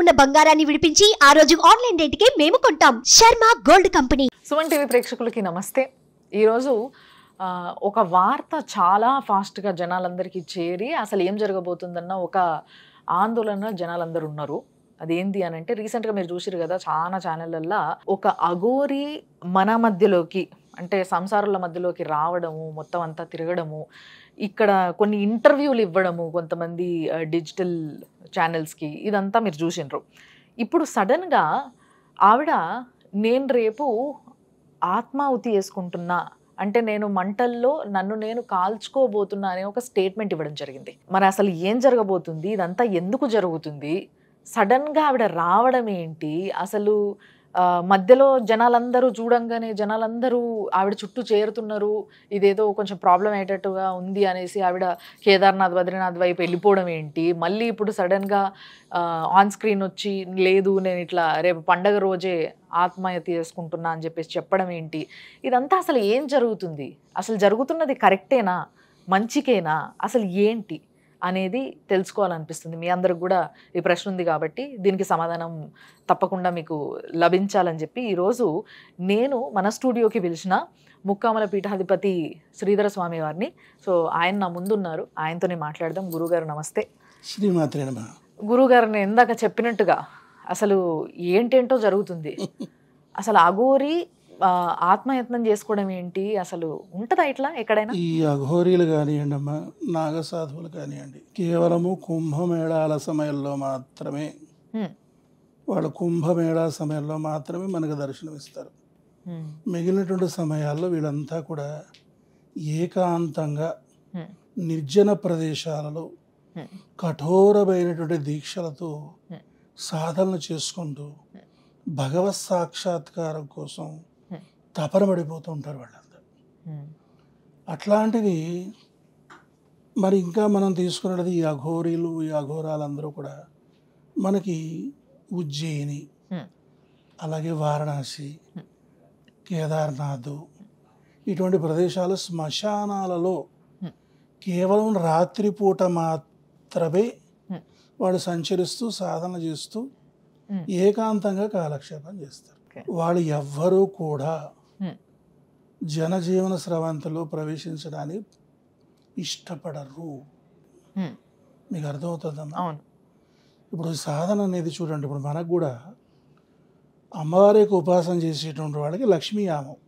ఉన్న బంగారాన్ని విడిపించి ఆ రోజు ఆన్లైన్ రేటుకే మేము కొంటాం Sharma gold company Suman TV ప్రేక్షకులకి నమస్తే ఈరోజు ఒక వార్త చాలా ఫాస్ట్గా జనాలందరికీ చేరి అసలు ఏం జరగబోతుందన్న ఒక ఆందోళన జనాలందరూ ఉన్నారు అది ఏంటి అని అంటే రీసెంట్గా మీరు చూసారు కదా చాలా ఛానళ్ళల్లో ఒక అఘోరి మన మధ్యలోకి అంటే సంసారుల మధ్యలోకి రావడము మొత్తం అంతా తిరగడము ఇక్కడ కొన్ని ఇంటర్వ్యూలు ఇవ్వడము కొంతమంది డిజిటల్ ఛానల్స్కి ఇదంతా మీరు చూసినారు ఇప్పుడు సడన్గా ఆవిడ నేను రేపు ఆత్మాహుతి చేసుకుంటున్నా అంటే నేను మంటల్లో నన్ను నేను కాల్చుకోబోతున్నా అనే ఒక స్టేట్మెంట్ ఇవ్వడం జరిగింది మరి అసలు ఏం జరగబోతుంది ఇదంతా ఎందుకు జరుగుతుంది సడన్గా ఆవిడ రావడం ఏంటి అసలు మధ్యలో జనాలందరూ చూడంగానే జనాలందరూ ఆవిడ చుట్టూ చేరుతున్నారు ఇదేదో కొంచెం ప్రాబ్లం అయ్యేటట్టుగా ఉంది అనేసి ఆవిడ కేదార్నాథ్ బద్రీనాథ్ వైపు వెళ్ళిపోవడం ఏంటి మళ్ళీ ఇప్పుడు సడన్గా ఆన్ స్క్రీన్ వచ్చి లేదు నేను ఇట్లా రేపు పండగ రోజే ఆత్మహత్య చేసుకుంటున్నా అని చెప్పేసి చెప్పడం ఏంటి ఇదంతా అసలు ఏం జరుగుతుంది అసలు జరుగుతున్నది కరెక్టేనా మంచికేనా అసలు ఏంటి అనేది తెలుసుకోవాలనిపిస్తుంది మీ అందరికి కూడా ఈ ప్రశ్న ఉంది కాబట్టి దీనికి సమాధానం తప్పకుండా మీకు లభించాలని చెప్పి ఈరోజు నేను మన స్టూడియోకి పిలిచిన ముక్కామల పీఠాధిపతి శ్రీధర స్వామి వారిని సో ఆయన నా ముందున్నారు ఆయనతోనే మాట్లాడదాం గురుగారు నమస్తే శ్రీమాత్రే గురుగారు నేను ఇందాక చెప్పినట్టుగా అసలు ఏంటేంటో జరుగుతుంది అసలు అఘోరి ఆత్మయత్నం చేసుకోవడం ఏంటి అసలు ఉంటుందా ఇట్లా ఎక్కడైనా ఈ అఘోరీలు కానివ్వండి అమ్మా నాగసాధువులు కానివ్వండి కేవలము కుంభమేళాల సమయంలో మాత్రమే వాళ్ళు కుంభమేళా సమయంలో మాత్రమే మనకు దర్శనం ఇస్తారు మిగిలినటువంటి సమయాల్లో వీళ్ళంతా కూడా ఏకాంతంగా నిర్జన ప్రదేశాలలో కఠోరమైనటువంటి దీక్షలతో సాధనలు చేసుకుంటూ భగవత్ సాక్షాత్కారం కోసం తపనబడిపోతూ ఉంటారు వాళ్ళంతా అట్లాంటిది మరి ఇంకా మనం తీసుకున్నది ఈ అఘోరీలు ఈ అఘోరాలందరూ కూడా మనకి ఉజ్జయిని అలాగే వారణాసి కేదార్నాథ్ ఇటువంటి ప్రదేశాలు శ్మశానాలలో కేవలం రాత్రిపూట మాత్రమే వాళ్ళు సంచరిస్తూ సాధన చేస్తూ ఏకాంతంగా కాలక్షేపం చేస్తారు వాళ్ళు ఎవ్వరూ కూడా జనజీవన స్రవంతిలో ప్రవేశించడానికి ఇష్టపడరు మీకు అర్థమవుతుందమ్మా అవును ఇప్పుడు సాధన అనేది చూడండి ఇప్పుడు మనకు కూడా అమ్మవారికి ఉపాసన చేసేటువంటి వాళ్ళకి లక్ష్మీ యామం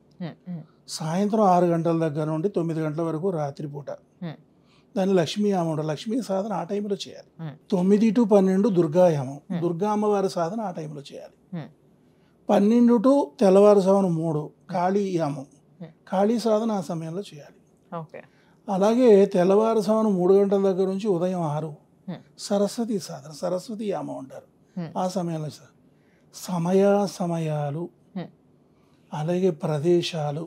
సాయంత్రం ఆరు గంటల దగ్గర నుండి తొమ్మిది గంటల వరకు రాత్రిపూట దాన్ని లక్ష్మీ యామం ఉండాలి లక్ష్మీ సాధన ఆ టైంలో చేయాలి తొమ్మిది టు పన్నెండు దుర్గాయామం దుర్గా అమ్మవారి సాధన ఆ టైంలో చేయాలి పన్నెండు టు తెల్లవారుజామున మూడు ఖాళీ యామం ఖాళీ సాధన ఆ సమయంలో చేయాలి అలాగే తెల్లవారుసామును మూడు గంటల దగ్గర నుంచి ఉదయం ఆరు సరస్వతి సాధన సరస్వతి యామ ఉంటారు ఆ సమయంలో సమయ సమయాలు అలాగే ప్రదేశాలు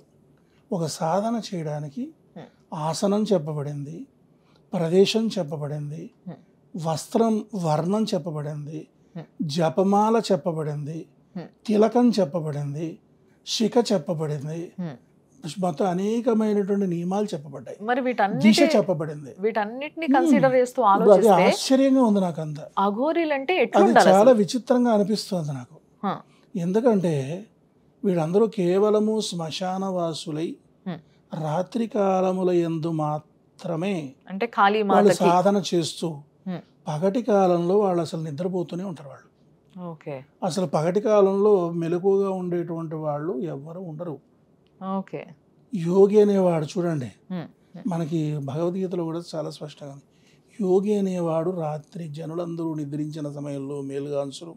ఒక సాధన చేయడానికి ఆసనం చెప్పబడింది ప్రదేశం చెప్పబడింది వస్త్రం వర్ణం చెప్పబడింది జపమాల చెప్పబడింది తిలకం చెప్పబడింది శిఖ చెప్పబడింది మొత్తం అనేకమైనటువంటి నియమాలు చెప్పబడ్డాయి మరి వీటన్నిటి చెప్పబడింది వీటన్నిటిని కన్సిడర్ చేస్తూ ఆలోచిస్తే ఆశ్చర్యంగా ఉంది నాకు అంత అఘోరీలు అంటే అది చాలా విచిత్రంగా అనిపిస్తుంది నాకు ఎందుకంటే వీళ్ళందరూ కేవలము శ్మశానవాసులై రాత్రి కాలముల ఎందు మాత్రమే అంటే ఖాళీ వాళ్ళు సాధన చేస్తూ పగటి కాలంలో వాళ్ళు అసలు నిద్రపోతూనే ఉంటారు వాళ్ళు అసలు పగటి కాలంలో మెలకుగా ఉండేటువంటి వాళ్ళు ఎవ్వరు ఉండరు ఓకే యోగి అనేవాడు చూడండి మనకి భగవద్గీతలో కూడా చాలా స్పష్టంగా ఉంది యోగి అనేవాడు రాత్రి జనులందరూ నిద్రించిన సమయంలో మేలుగాంచులు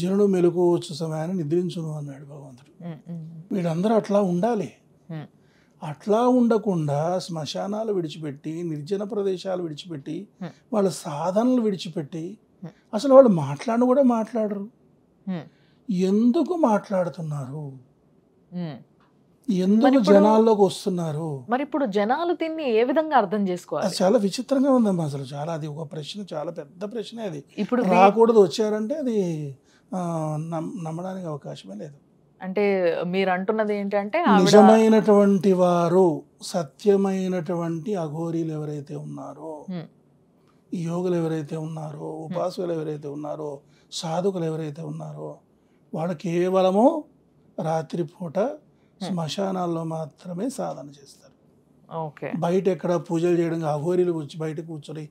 జనుడు మెలుకోవచ్చు సమయాన్ని నిద్రించును అన్నాడు భగవంతుడు వీడందరూ అట్లా ఉండాలి అట్లా ఉండకుండా శ్మశానాలు విడిచిపెట్టి నిర్జన ప్రదేశాలు విడిచిపెట్టి వాళ్ళ సాధనలు విడిచిపెట్టి అసలు వాళ్ళు మాట్లాడిన కూడా మాట్లాడరు ఎందుకు మాట్లాడుతున్నారు ఎందుకు జనాల్లోకి వస్తున్నారు మరి ఇప్పుడు జనాలు దీన్ని ఏ విధంగా అర్థం చేసుకోవాలి చాలా విచిత్రంగా ఉందమ్మా అసలు చాలా అది ఒక ప్రశ్న చాలా పెద్ద ప్రశ్న అది ఇప్పుడు రాకూడదు వచ్చారంటే అది నమ్మడానికి అవకాశమే లేదు అంటే మీరు అంటున్నది ఏంటంటే నిజమైనటువంటి వారు సత్యమైనటువంటి అఘోరీలు ఎవరైతే ఉన్నారో యోగులు ఎవరైతే ఉన్నారో ఉపాసులు ఎవరైతే ఉన్నారో సాధకులు ఎవరైతే ఉన్నారో వాళ్ళు కేవలము రాత్రిపూట Hmm. శ్మశానాల్లో మాత్రమే సాధన చేస్తారు ఓకే బయట ఎక్కడ పూజలు చేయడం అఘోరీలు వచ్చి బయట కూర్చొని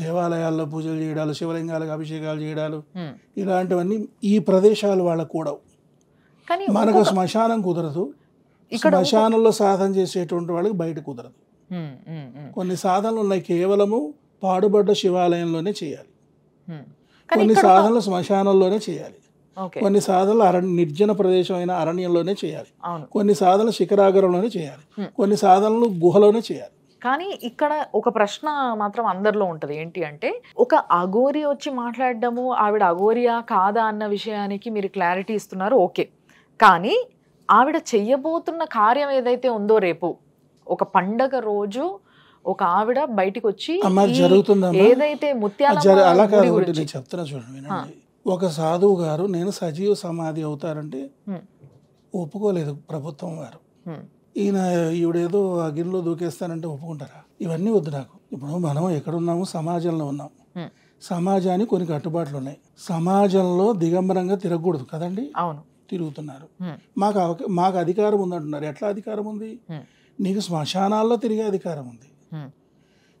దేవాలయాల్లో పూజలు చేయడాలు శివలింగాలకు అభిషేకాలు చేయడాలు hmm. ఇలాంటివన్నీ ఈ ప్రదేశాలు వాళ్ళకు కూడా మనకు శ్మశానం కుదరదు శ్మశానంలో సాధన చేసేటువంటి వాళ్ళకి బయట కుదరదు hmm, కొన్ని సాధనలు ఉన్నాయి కేవలము పాడుబడ్డ శివాలయంలోనే చేయాలి కొన్ని సాధనలు శ్మశానంలోనే చేయాలి కొన్ని సాధనలు అరణ్య నిర్జన ప్రదేశం అయిన అరణ్యంలోనే చేయాలి కొన్ని సాధనలు శిఖరాగరంలోనే చేయాలి కొన్ని సాధనలు గుహలోనే చేయాలి కానీ ఇక్కడ ఒక ప్రశ్న మాత్రం అందరిలో ఉంటుంది ఏంటి అంటే ఒక అగోరి వచ్చి మాట్లాడడము ఆవిడ అగోరియా కాదా అన్న విషయానికి మీరు క్లారిటీ ఇస్తున్నారు ఓకే కానీ ఆవిడ చెయ్యబోతున్న కార్యం ఏదైతే ఉందో రేపు ఒక పండగ రోజు ఒక ఆవిడ బయటికి వచ్చి జరుగుతుంది ఏదైతే ముత్యాల చెప్తున్నా చూడండి ఒక సాధువు గారు నేను సజీవ సమాధి అవుతారంటే ఒప్పుకోలేదు ప్రభుత్వం వారు ఈయన ఈవిడేదో అగ్నిలో దూకేస్తానంటే ఒప్పుకుంటారా ఇవన్నీ వద్దు నాకు ఇప్పుడు మనం ఎక్కడున్నాము సమాజంలో ఉన్నాం సమాజానికి కొన్ని కట్టుబాట్లు ఉన్నాయి సమాజంలో దిగంబరంగా తిరగకూడదు కదండి అవును తిరుగుతున్నారు మాకు మాకు అధికారం ఉంది అంటున్నారు ఎట్లా అధికారం ఉంది నీకు శ్మశానాల్లో తిరిగే అధికారం ఉంది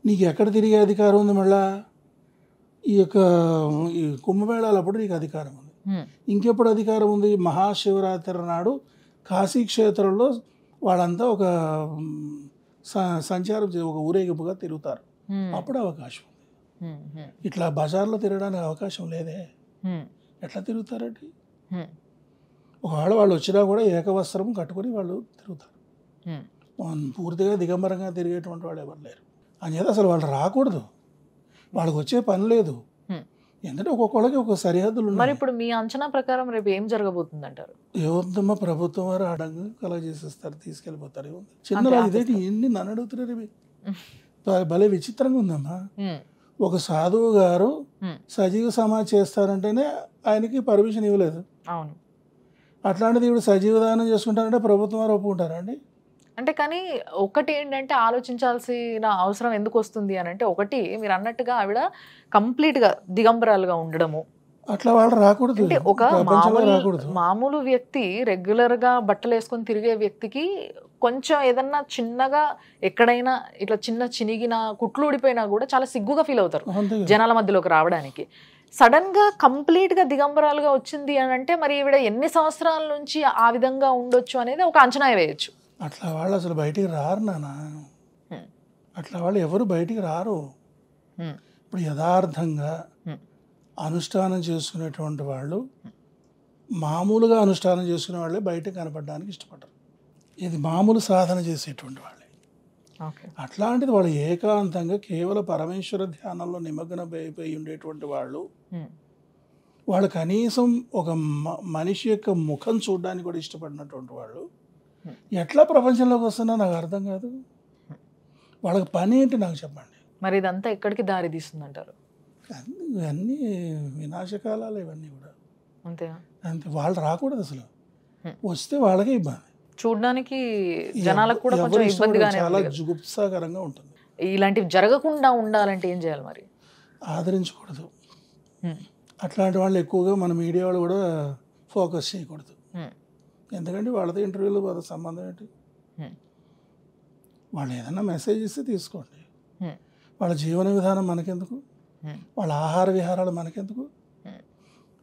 నీకు ఎక్కడ తిరిగే అధికారం ఉంది మళ్ళా ఈ యొక్క ఈ కుంభమేళాలప్పుడు నీకు అధికారం ఉంది ఇంకెప్పుడు అధికారం ఉంది మహాశివరాత్రి నాడు కాశీక్షేత్రంలో వాళ్ళంతా ఒక సంచారం ఒక ఊరేగింపుగా తిరుగుతారు అప్పుడు అవకాశం ఉంది ఇట్లా బజార్లో తిరగడానికి అవకాశం లేదే ఎట్లా తిరుగుతారండి ఒకవేళ వాళ్ళు వచ్చినా కూడా ఏకవస్త్రం కట్టుకుని వాళ్ళు తిరుగుతారు పూర్తిగా దిగంబరంగా తిరిగేటువంటి వాళ్ళు ఎవరు లేరు అని అసలు వాళ్ళు రాకూడదు వాళ్ళకి వచ్చే పని లేదు ఎందుకంటే ఒక్కొక్కళ్ళకి ఒక సరిహద్దులు మరి ఇప్పుడు మీ అంచనా ప్రకారం రేపు ఏం జరగబోతుంది అంటారు ఏమొద్దమ్మా ప్రభుత్వం వారు అడగ కలా చేసేస్తారు తీసుకెళ్ళిపోతారు ఏముంది చిన్నరాజు ఇదేంటి ఎన్ని నన్ను అడుగుతున్నారు ఇవి భలే విచిత్రంగా ఉందమ్మా ఒక సాధువు గారు సజీవ సమాధి చేస్తారంటేనే ఆయనకి పర్మిషన్ ఇవ్వలేదు అవును అట్లాంటిది ఇప్పుడు సజీవ దానం చేసుకుంటారంటే ప్రభుత్వం వారు ఒప్పుకుంటారా అండి అంటే కానీ ఒకటి ఏంటంటే ఆలోచించాల్సిన అవసరం ఎందుకు వస్తుంది అని అంటే ఒకటి మీరు అన్నట్టుగా ఆవిడ కంప్లీట్గా దిగంబరాలుగా ఉండడము అట్లా వాళ్ళు రాకూడదు అంటే ఒక మామూలు మామూలు వ్యక్తి రెగ్యులర్గా బట్టలు వేసుకొని తిరిగే వ్యక్తికి కొంచెం ఏదన్నా చిన్నగా ఎక్కడైనా ఇట్లా చిన్న చినిగిన కుట్లు ఊడిపోయినా కూడా చాలా సిగ్గుగా ఫీల్ అవుతారు జనాల మధ్యలోకి రావడానికి సడన్గా కంప్లీట్గా దిగంబరాలుగా వచ్చింది అని అంటే మరి ఈవిడ ఎన్ని సంవత్సరాల నుంచి ఆ విధంగా ఉండొచ్చు అనేది ఒక అంచనా వేయచ్చు అట్లా వాళ్ళు అసలు బయటికి రారు నానా అట్లా వాళ్ళు ఎవరు బయటికి రారు ఇప్పుడు యథార్థంగా అనుష్ఠానం చేసుకునేటువంటి వాళ్ళు మామూలుగా అనుష్ఠానం చేసుకునే వాళ్ళే బయట కనపడడానికి ఇష్టపడరు ఇది మామూలు సాధన చేసేటువంటి వాళ్ళే అట్లాంటిది వాళ్ళు ఏకాంతంగా కేవలం పరమేశ్వర ధ్యానంలో నిమగ్నం అయిపోయి ఉండేటువంటి వాళ్ళు వాళ్ళు కనీసం ఒక మనిషి యొక్క ముఖం చూడడానికి కూడా ఇష్టపడినటువంటి వాళ్ళు ఎట్లా ప్రపంచంలోకి వస్తున్నా నాకు అర్థం కాదు వాళ్ళకి పని ఏంటి నాకు చెప్పండి మరి ఇదంతా ఎక్కడికి దారి తీస్తుందంటారు ఇవన్నీ వినాశకాలాలు ఇవన్నీ కూడా అంతే అంతే వాళ్ళు రాకూడదు అసలు వస్తే వాళ్ళకే ఇబ్బంది చూడడానికి జనాలకు కూడా కొంచెం ఇబ్బందిగానే చాలా జుగుప్సాకరంగా ఉంటుంది ఇలాంటివి జరగకుండా ఉండాలంటే ఏం చేయాలి మరి ఆదరించకూడదు అట్లాంటి వాళ్ళు ఎక్కువగా మన మీడియా వాళ్ళు కూడా ఫోకస్ చేయకూడదు ఎందుకంటే వాళ్ళతో ఇంటర్వ్యూలు వాళ్ళ సంబంధం ఏంటి వాళ్ళు ఏదైనా మెసేజ్ ఇస్తే తీసుకోండి వాళ్ళ జీవన విధానం మనకెందుకు వాళ్ళ ఆహార విహారాలు మనకెందుకు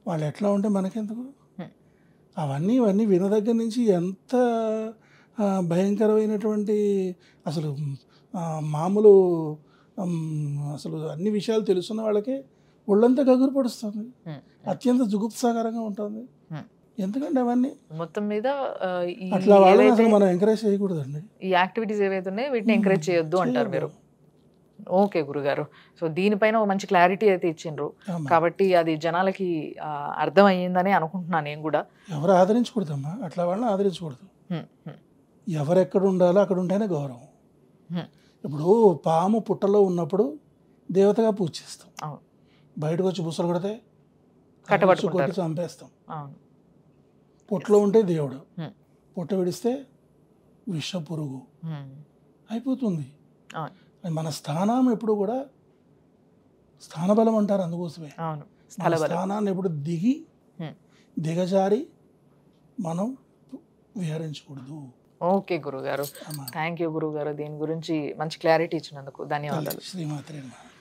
వాళ్ళు ఎట్లా ఉంటే మనకెందుకు అవన్నీ ఇవన్నీ విన దగ్గర నుంచి ఎంత భయంకరమైనటువంటి అసలు మామూలు అసలు అన్ని విషయాలు తెలుసున్న వాళ్ళకే ఒళ్ళంతా గగురు పడుస్తుంది అత్యంత జుగుప్సాకరంగా ఉంటుంది ఎందుకంటే అవన్నీ మొత్తం మీద అట్లా వాళ్ళని అసలు మనం ఎంకరేజ్ చేయకూడదండి ఈ యాక్టివిటీస్ ఏవైతే ఉన్నాయో వీటిని ఎంకరేజ్ చేయొద్దు అంటారు మీరు ఓకే గురుగారు సో దీనిపైన ఒక మంచి క్లారిటీ అయితే ఇచ్చిండ్రు కాబట్టి అది జనాలకి అర్థం అయ్యిందని అనుకుంటున్నాను నేను కూడా ఎవరు ఆదరించకూడదమ్మా అట్లా వాళ్ళని ఆదరించకూడదు ఎవరు ఎక్కడ ఉండాలో అక్కడ ఉంటేనే గౌరవం ఇప్పుడు పాము పుట్టలో ఉన్నప్పుడు దేవతగా పూజ చేస్తాం బయటకు వచ్చి బుసలు కొడితే చంపేస్తాం పొట్టలో ఉంటే దేవుడు పొట్ట విడిస్తే విష పురుగు అయిపోతుంది మన స్థానం ఎప్పుడు కూడా స్థానబలం అంటారు అందుకోసమే స్థానాన్ని ఎప్పుడు దిగి దిగజారి మనం విహరించకూడదు ఓకే గురుగారు థ్యాంక్ యూ గురుగారు దీని గురించి మంచి క్లారిటీ ఇచ్చినందుకు ధన్యవాదాలు శ్రీమాత్రే